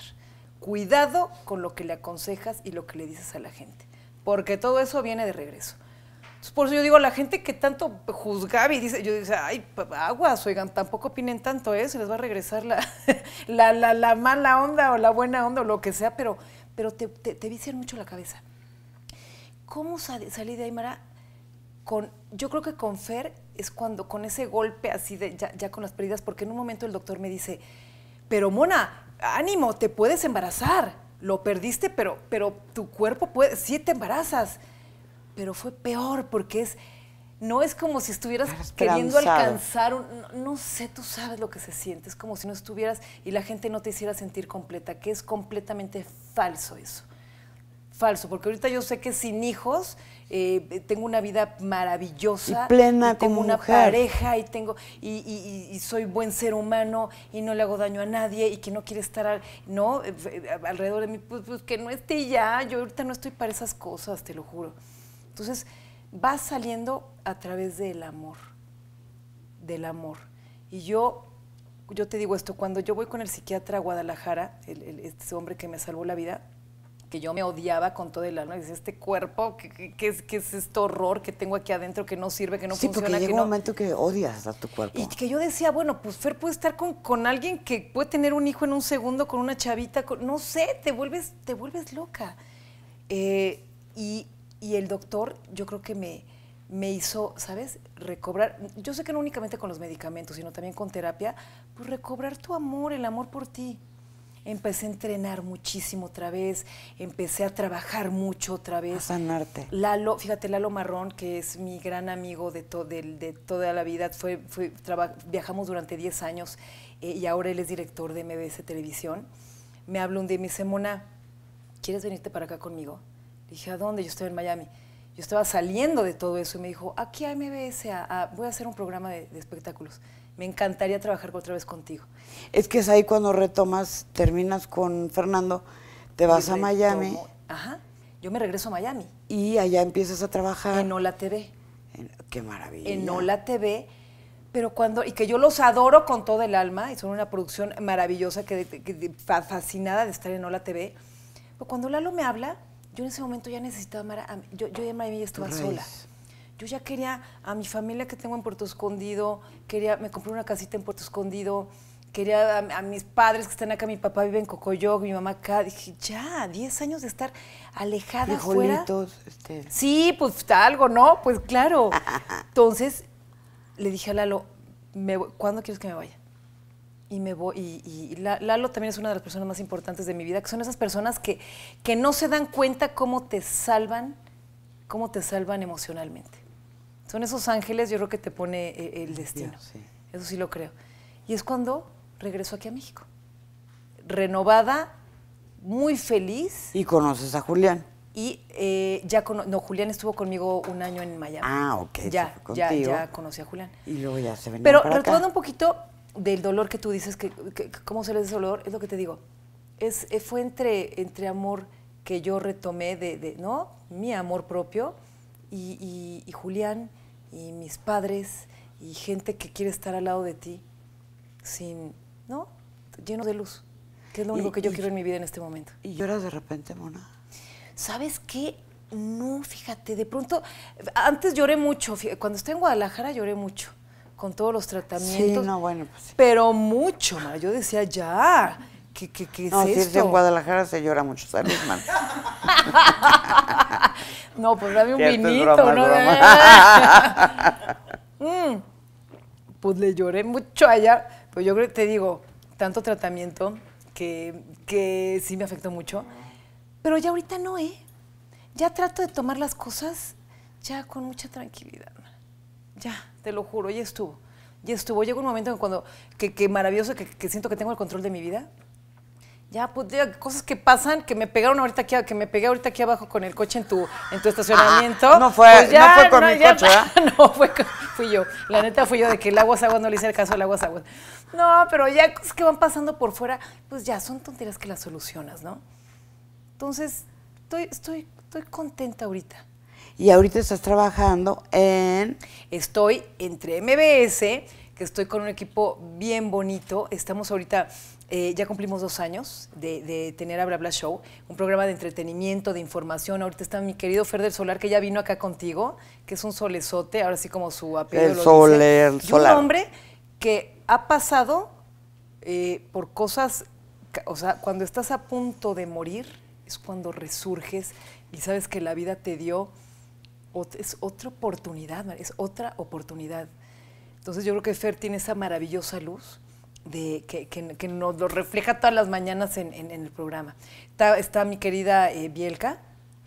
Cuidado con lo que le aconsejas y lo que le dices a la gente, porque todo eso viene de regreso. por eso yo digo, la gente que tanto juzgaba y dice, yo dice, ay, agua, oigan, tampoco opinen tanto, ¿eh? se les va a regresar la, la, mala onda o la buena onda o lo que sea, pero, pero te, te, te vician mucho la cabeza. ¿Cómo salí de Aymara? Con, yo creo que con Fer es cuando, con ese golpe así de ya, con las pérdidas, porque en un momento el doctor me dice, pero Mona, ánimo, te puedes embarazar. Lo perdiste, pero, pero tu cuerpo puede, sí te embarazas. Pero fue peor porque es, no es como si estuvieras queriendo alcanzar un, no, sé, tú sabes lo que se siente, es como si no estuvieras y la gente no te hiciera sentir completa, que es completamente falso eso falso, porque ahorita yo sé que sin hijos eh, tengo una vida maravillosa. plena como una pareja y tengo y, soy buen ser humano y no le hago daño a nadie y que no quiere estar no eh, eh, alrededor de mí, pues, pues, que no esté ya, yo ahorita no estoy para esas cosas, te lo juro. Entonces, va saliendo a través del amor, del amor. Y yo yo te digo esto, cuando yo voy con el psiquiatra a Guadalajara, este hombre que me salvó la vida, que yo me odiaba con todo el alma. Dice, este cuerpo, ¿qué, es, este horror que tengo aquí adentro que no sirve, que no sí, funciona? Porque llega momento que odias a tu cuerpo. Y que yo decía, bueno, pues Fer puede estar con, alguien que puede tener un hijo en un segundo, con una chavita, no sé, te vuelves, te vuelves loca. Eh, y, el doctor, yo creo que me, me hizo, ¿sabes? Recobrar, yo sé que no únicamente con los medicamentos, sino también con terapia, pues recobrar tu amor, el amor por ti empecé a entrenar muchísimo otra vez, empecé a trabajar mucho otra vez. A sanarte. Lalo, fíjate, Lalo Marrón, que es mi gran amigo de, de, toda la vida, fue, viajamos durante 10 años eh, y ahora él es director de MBS Televisión. Me habló un día y me dice, Mona, ¿quieres venirte para acá conmigo? Le dije, ¿a dónde? Yo estoy en Miami. Yo estaba saliendo de todo eso y me dijo, aquí a MBS, voy a hacer un programa de espectáculos me encantaría trabajar otra vez contigo. Es que es ahí cuando retomas, terminas con Fernando, te vas a Miami. Ajá, yo me regreso a Miami. Y allá empiezas a trabajar. En Ola TV. qué maravilla. En Ola TV, pero cuando, y que yo los adoro con todo el alma, y son una producción maravillosa, que, fascinada de estar en Ola TV, pero cuando Lalo me habla, yo en ese momento ya necesitaba, yo, yo ya en Miami estaba sola yo ya quería a mi familia que tengo en Puerto Escondido, quería, me compré una casita en Puerto Escondido, quería a, mis padres que están acá, mi papá vive en Cocoyoc, mi mamá acá, dije, ya, 10 años de estar alejada afuera. Este. Sí, pues algo, ¿no? Pues claro. Entonces, le dije a Lalo, ¿cuándo quieres que me vaya? Y me voy, y, Lalo también es una de las personas más importantes de mi vida, que son esas personas que, que no se dan cuenta cómo te salvan, cómo te salvan emocionalmente. Son esos ángeles, yo creo que te pone eh, el destino. Eso sí lo creo. Y es cuando regreso aquí a México. Renovada, muy feliz. Y conoces a Julián. Y eh, ya con no, Julián estuvo conmigo un año en Miami. Ah, ok. Ya, ya, conocí a Julián. Y luego ya se venía Pero retomando un poquito del dolor que tú dices, que, cómo se le ese dolor, es lo que te digo. Es, eh, fue entre, entre amor que yo retomé de, de ¿no? Mi amor propio y, y, y Julián y mis padres y gente que quiere estar al lado de ti sin, ¿no? Lleno de luz, que es lo único que yo quiero en mi vida en este momento. ¿Y lloras de repente, Mona? ¿Sabes qué? No, fíjate, de pronto, antes lloré mucho, cuando estoy en Guadalajara lloré mucho con todos los tratamientos. Sí, no, bueno, pues sí. Pero mucho, yo decía, ya, que qué, Si en Guadalajara se llora mucho, sabes, man. No, pues dame un vinito, ¿no? Mm. Pues le lloré mucho allá. pero pues yo creo te digo, tanto tratamiento que, sí me afectó mucho. Pero ya ahorita no, ¿eh? Ya trato de tomar las cosas ya con mucha tranquilidad. Ya, te lo juro, ya estuvo. Ya estuvo. llegó un momento en cuando, que, que maravilloso, que siento que tengo el control de mi vida ya, pues, cosas que pasan, que me pegaron ahorita aquí, que me pegué ahorita aquí abajo con el coche en tu, en tu estacionamiento. Ah, no fue, pues no fue con mi coche, ¿verdad? No, fue con, fui yo. La neta fui yo de que el agua agua no le hice el caso al agua agua No, pero ya cosas que van pasando por fuera, pues ya, son tonterías que las solucionas, ¿no? Entonces, estoy, estoy, estoy contenta ahorita. Y ahorita estás trabajando en. Estoy entre MBS, que estoy con un equipo bien bonito. Estamos ahorita eh, ya cumplimos dos años de, tener a Bla Show, un programa de entretenimiento, de información. Ahorita está mi querido Fer del Solar, que ya vino acá contigo, que es un solesote, ahora sí como su apellido el lo sol, dice. solar. un hombre que ha pasado eh, por cosas, o sea, cuando estás a punto de morir, es cuando resurges y sabes que la vida te dio, es otra oportunidad, es otra oportunidad. Entonces yo creo que Fer tiene esa maravillosa luz que, nos lo refleja todas las mañanas en, el programa. Está, mi querida eh, Bielka.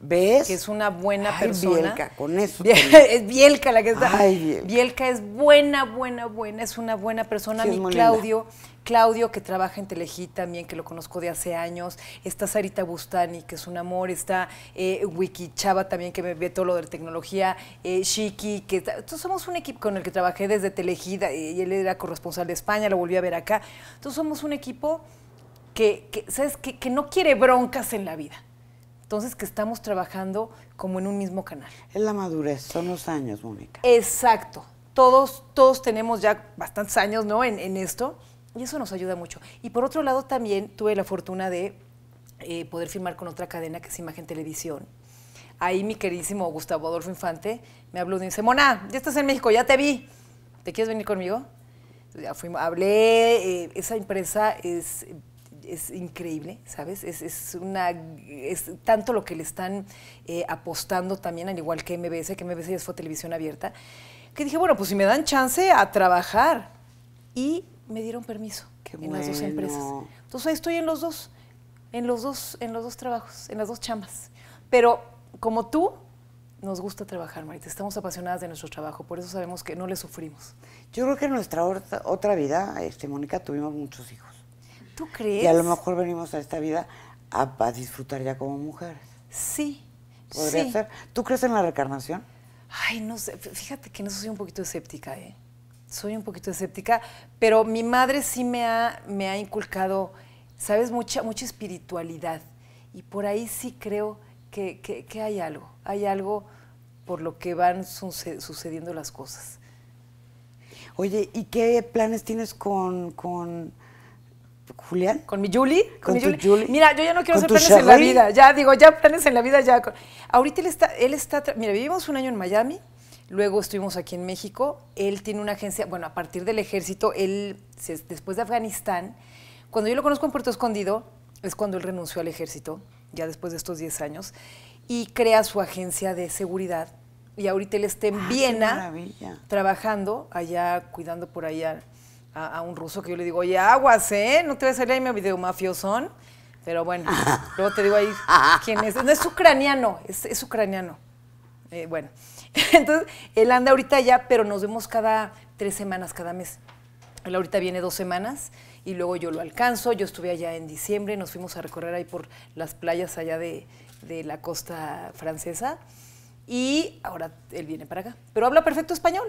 ¿Ves? Que es una buena persona. Bielka, con eso. es Bielka la que está. Ay, Bielka. es buena, buena, buena. Es una buena persona. mi Claudio Claudio, que trabaja en Telejita, también, que lo conozco de hace años. Está Sarita Bustani, que es un amor. Está eh, Wiki Chava también, que me ve todo lo de tecnología. Eh, Shiki, que somos un equipo con el que trabajé desde Telejit eh, y él era corresponsal de España, lo volví a ver acá. Entonces somos un equipo que, no quiere broncas en la vida. Entonces, que estamos trabajando como en un mismo canal. Es la madurez, son los años, Mónica. Exacto. Todos, todos tenemos ya bastantes años, ¿no? En, en esto. Y eso nos ayuda mucho. Y por otro lado, también tuve la fortuna de eh, poder firmar con otra cadena que es Imagen Televisión. Ahí mi queridísimo Gustavo Adolfo Infante me habló y dice, Mona, ya estás en México, ya te vi. ¿Te quieres venir conmigo? ya fuimos, hablé, eh, esa empresa es, es increíble, ¿sabes? Es, es, una, es tanto lo que le están eh, apostando también, al igual que MBS, que MBS ya fue televisión abierta, que dije, bueno, pues si me dan chance a trabajar. Y me dieron permiso en las dos empresas. Entonces estoy en los dos, en los dos, en los dos trabajos, en las dos chamas. Pero como tú, nos gusta trabajar, Marita. Estamos apasionadas de nuestro trabajo, por eso sabemos que no le sufrimos. Yo creo que en nuestra otra vida, este, Mónica, tuvimos muchos hijos. ¿Tú crees? Y a lo mejor venimos a esta vida a, disfrutar ya como mujeres. Sí. Podría ser. ¿Tú crees en la reencarnación? Ay, no sé. Fíjate que no soy un poquito escéptica, ¿eh? soy un poquito escéptica, pero mi madre sí me ha, me ha inculcado, sabes, mucha, mucha espiritualidad. Y por ahí sí creo que, que, hay algo, hay algo por lo que van sucediendo las cosas. Oye, ¿y qué planes tienes con, con Julián? ¿Con mi Julie? ¿Con, mi Julie? Mira, yo ya no quiero hacer planes en la vida, ya digo, ya planes en la vida, ya. Ahorita él está, él está, mira, vivimos un año en Miami, Luego estuvimos aquí en México. Él tiene una agencia, bueno, a partir del ejército, él, después de Afganistán, cuando yo lo conozco en Puerto Escondido, es cuando él renunció al ejército, ya después de estos 10 años, y crea su agencia de seguridad. Y ahorita él está en ah, Viena trabajando, allá, cuidando por allá a, un ruso que yo le digo, oye, aguas, ¿eh? No te vas a salir ahí mi video mafiosón. Pero bueno, luego te digo ahí quién es. No es ucraniano, es, ucraniano. Eh, bueno. Entonces, él anda ahorita ya, pero nos vemos cada tres semanas, cada mes. Él ahorita viene dos semanas y luego yo lo alcanzo. Yo estuve allá en diciembre, nos fuimos a recorrer ahí por las playas allá de, la costa francesa y ahora él viene para acá. Pero habla perfecto español.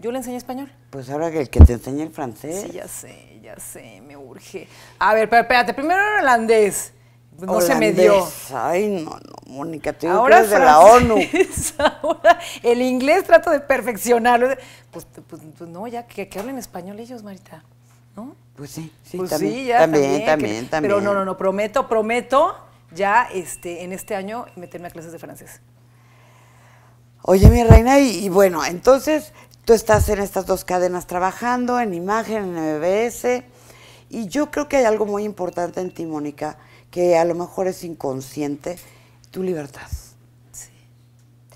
Yo le enseñé español. Pues ahora que el que te enseña el francés. Sí, ya sé, ya sé, me urge. A ver, pero espérate, primero el holandés no se me dio. Ay, no, no, Mónica, tú eres de la ONU. Ahora el inglés trato de perfeccionarlo. Pues, pues, pues, no, ya que, hablen español ellos, Marita, ¿no? Pues sí, sí, pues también, también, también, Pero no, no, no, prometo, prometo ya este, en este año meterme a clases de francés. Oye, mi reina, y, bueno, entonces tú estás en estas dos cadenas trabajando, en imagen, en MBS, y yo creo que hay algo muy importante en ti, Mónica, que a lo mejor es inconsciente, tu libertad.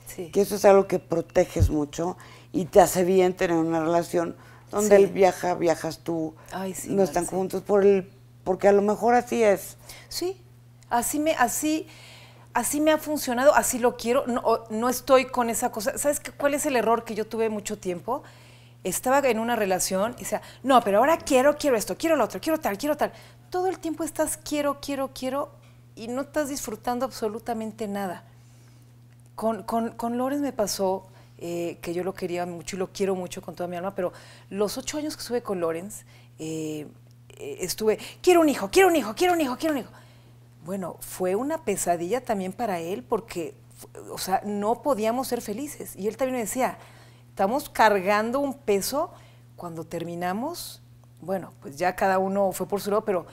Sí. Que eso es algo que proteges mucho y te hace bien tener una relación donde él viaja, viajas tú, Ay, sí, no están juntos por el, porque a lo mejor así es. Sí, así me, así, así me ha funcionado, así lo quiero, no, no estoy con esa cosa. ¿Sabes cuál es el error que yo tuve mucho tiempo? Estaba en una relación y decía, no, pero ahora quiero, quiero esto, quiero lo otro, quiero tal, quiero tal todo el tiempo estás quiero, quiero, quiero y no estás disfrutando absolutamente nada. Con, con, Lorenz me pasó eh, que yo lo quería mucho y lo quiero mucho con toda mi alma, pero los ocho años que estuve con Lorenz, eh, eh, estuve, quiero un hijo, quiero un hijo, quiero un hijo, quiero un hijo. Bueno, fue una pesadilla también para él porque, o sea, no podíamos ser felices. Y él también me decía, estamos cargando un peso cuando terminamos bueno, pues ya cada uno fue por su lado, pero,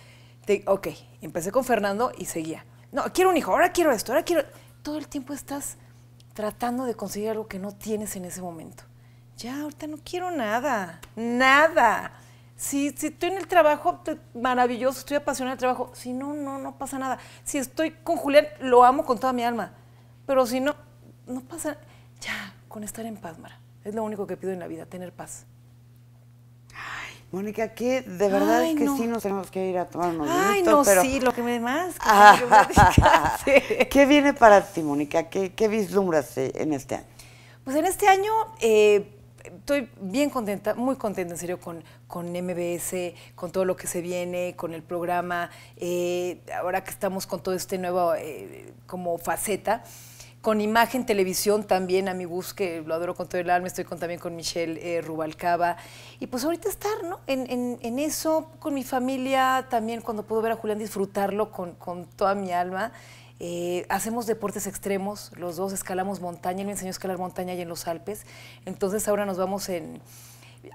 te, ok, empecé con Fernando y seguía. No, quiero un hijo, ahora quiero esto, ahora quiero... Todo el tiempo estás tratando de conseguir algo que no tienes en ese momento. Ya, ahorita no quiero nada, nada. Si, estoy en el trabajo, maravilloso, estoy apasionada del trabajo. Si no, no, no pasa nada. Si estoy con Julián, lo amo con toda mi alma. Pero si no, no pasa... Ya, con estar en paz, Mara. Es lo único que pido en la vida, tener paz. Mónica, que de verdad es que sí nos tenemos que ir a tomar unos Ay, no, sí, lo que me demás. Ah. ¿Qué viene para ti, Mónica? ¿Qué, ¿Qué, vislumbras eh, en este año? Pues en este año eh, estoy bien contenta, muy contenta en serio con, con MBS, con todo lo que se viene, con el programa, eh, ahora que estamos con todo este nuevo como faceta con Imagen Televisión también, a mi bus, que lo adoro con todo el alma, estoy con, también con Michelle eh, Rubalcaba. Y pues ahorita estar ¿no? En, eso, con mi familia también, cuando puedo ver a Julián, disfrutarlo con, toda mi alma. Eh, hacemos deportes extremos, los dos escalamos montaña, él me enseñó a escalar montaña y en los Alpes. Entonces ahora nos vamos en...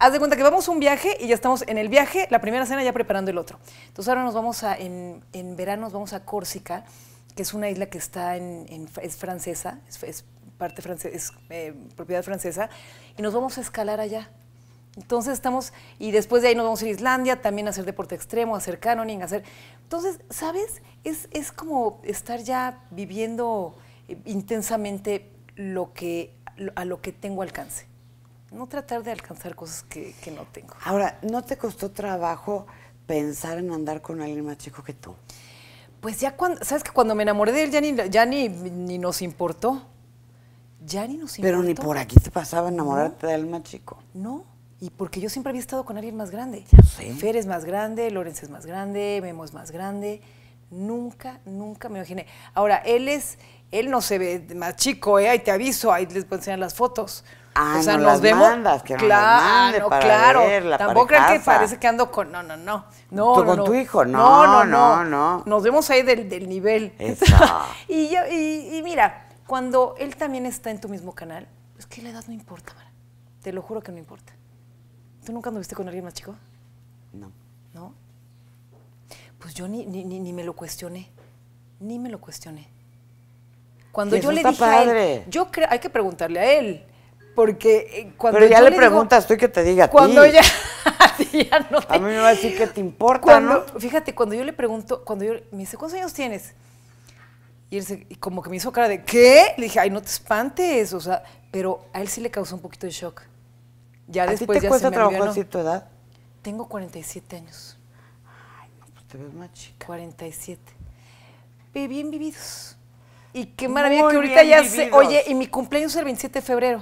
Haz de cuenta que vamos un viaje y ya estamos en el viaje, la primera cena ya preparando el otro. Entonces ahora nos vamos en, en verano nos vamos a Córcega que es una isla que está en, es francesa, es, parte francesa, es eh, propiedad francesa, y nos vamos a escalar allá. Entonces estamos, y después de ahí nos vamos a ir a Islandia, también a hacer deporte extremo, a hacer canoning, hacer... Entonces, ¿sabes? Es, como estar ya viviendo eh, intensamente lo que, a lo que tengo alcance. No tratar de alcanzar cosas que, que no tengo. Ahora, ¿no te costó trabajo pensar en andar con alguien más chico que tú? Pues ya cuando, ¿sabes que cuando me enamoré de él ya ni, ya ni, nos importó? Ya ni nos importó. Pero ni por aquí te pasaba enamorarte de él más chico. No, y porque yo siempre había estado con alguien más grande. Ya sé. Fer es más grande, Lorenz es más grande, Memo es más grande. Nunca, nunca me imaginé. Ahora, él es, él no se ve más chico, ¿eh? Ahí te aviso, ahí les voy a enseñar las fotos. Ah, o sea, no nos vemos. claro, claro. Tampoco que parece que ando con. No, no, no. no con tu hijo? No, no, no. no, Nos vemos ahí del, del nivel. y, yo, y, mira, cuando él también está en tu mismo canal, es que la edad no importa, Mara. Te lo juro que no importa. ¿Tú nunca anduviste con alguien más chico? No. ¿No? Pues yo ni, ni, ni me lo cuestioné. Ni me lo cuestioné. Cuando yo le dije a él, yo creo, hay que preguntarle a él. Porque eh, cuando Pero ya le, preguntas tú que te diga cuando a ti. Cuando ya, no A mí me va a decir que te importa, ¿no? Fíjate, cuando yo le pregunto, cuando yo me dice, ¿cuántos años tienes? Y él se, como que me hizo cara de, ¿qué? Le dije, ay, no te espantes, o sea, pero a él sí le causó un poquito de shock. Ya ¿A ti te cuesta se trabajo edad? Tengo 47 años. Ay, no, pues te ves más chica. 47. Bien vividos. Y qué maravilla que ahorita ya se... Oye, y mi cumpleaños es el 27 de febrero.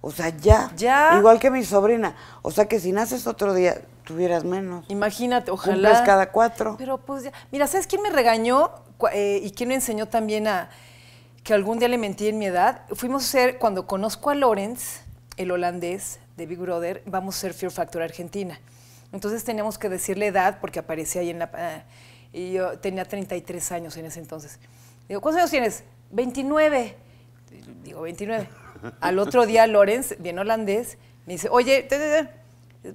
O sea, ya. Igual que mi sobrina. O sea, que si naces otro día, tuvieras menos. Imagínate, ojalá. Cumples cada cuatro. Pero pues ya. Mira, ¿sabes quién me regañó eh, y quién me enseñó también a que algún día le mentí en mi edad? Fuimos a ser, cuando conozco a Lorenz, el holandés de Big Brother, vamos a ser Fear Factor Argentina. Entonces teníamos que decirle edad porque aparecía ahí en la... Ah, y yo tenía 33 años en ese entonces. Digo, ¿cuántos años tienes? 29. Digo, 29. Al otro día Lorenz, bien holandés, me dice, oye,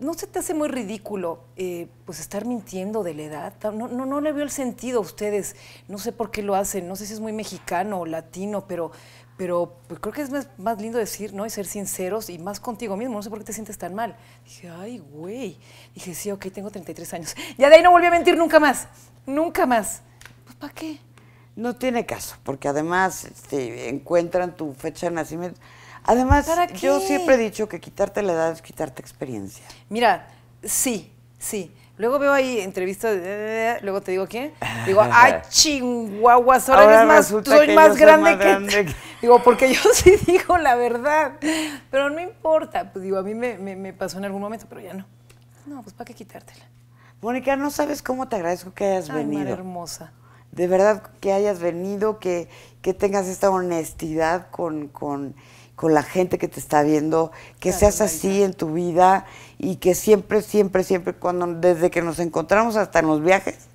¿no se te hace muy ridículo eh, pues estar mintiendo de la edad? No, no, le veo el sentido a ustedes, no sé por qué lo hacen, no sé si es muy mexicano o latino, pero, pero pues creo que es más, lindo decir, ¿no? Y ser sinceros y más contigo mismo. No sé por qué te sientes tan mal. Dije, ay, güey. Dije, sí, ok, tengo 33 años. Ya de ahí no volví a mentir nunca más. Nunca más. Pues, ¿para qué? No tiene caso, porque además este, encuentran tu fecha de nacimiento. Además, yo siempre he dicho que quitarte la edad es quitarte experiencia. Mira, sí, sí. Luego veo ahí entrevistas, luego te digo, ¿qué? Digo, ay, chinguaguas. ahora, más, soy más, grande que... Digo, porque yo sí digo la verdad, pero no importa. Pues digo, a mí me, pasó en algún momento, pero ya no. No, pues ¿para qué quitártela? Mónica, no sabes cómo te agradezco que hayas venido. hermosa. De verdad, que hayas venido, que, que tengas esta honestidad con... con con la gente que te está viendo, que seas así en tu vida y que siempre, siempre, siempre, cuando desde que nos encontramos hasta en los viajes,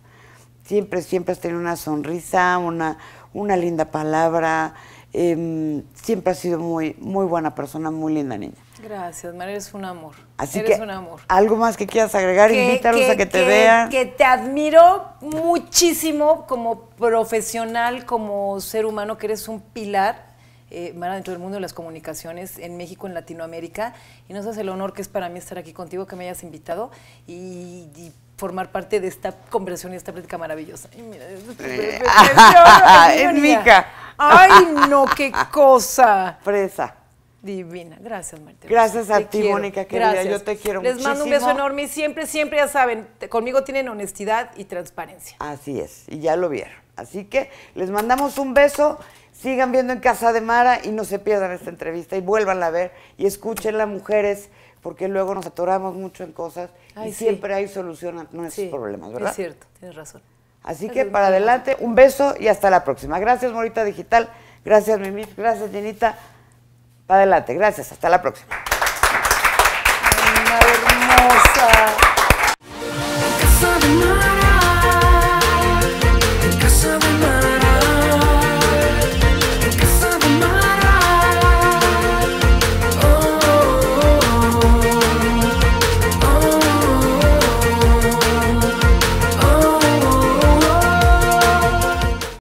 siempre, siempre has tenido una sonrisa, una, una linda palabra. Em, siempre has sido muy, muy buena persona, muy linda niña. Gracias, María, eres un amor. Así eres un amor. ¿Algo más que quieras agregar? Invítalos a que te vean. Que te admiro muchísimo como profesional, como ser humano, que eres un pilar eh, Mara, dentro del mundo de las comunicaciones en México, en Latinoamérica, y nos hace el honor que es para mí estar aquí contigo, que me hayas invitado y, formar parte de esta conversación y esta plática maravillosa. Ay, mira, eh, Ay, no, qué cosa. Presa. Divina. Gracias, Marta. Gracias a ti, Mónica, querida. Yo te quiero Les mando un beso enorme y siempre, siempre, ya saben, conmigo tienen honestidad y transparencia. Así es, y ya lo vieron. Así que les mandamos un beso. Sigan viendo en Casa de Mara y no se pierdan esta entrevista y vuélvanla a ver y las mujeres, porque luego nos atoramos mucho en cosas y siempre hay solución a nuestros problemas, ¿verdad? Es cierto, tienes razón. Así que para adelante, un beso y hasta la próxima. Gracias, Morita Digital. Gracias, Mimí, Gracias, Jenita. Para adelante. Gracias. Hasta la próxima. Una hermosa.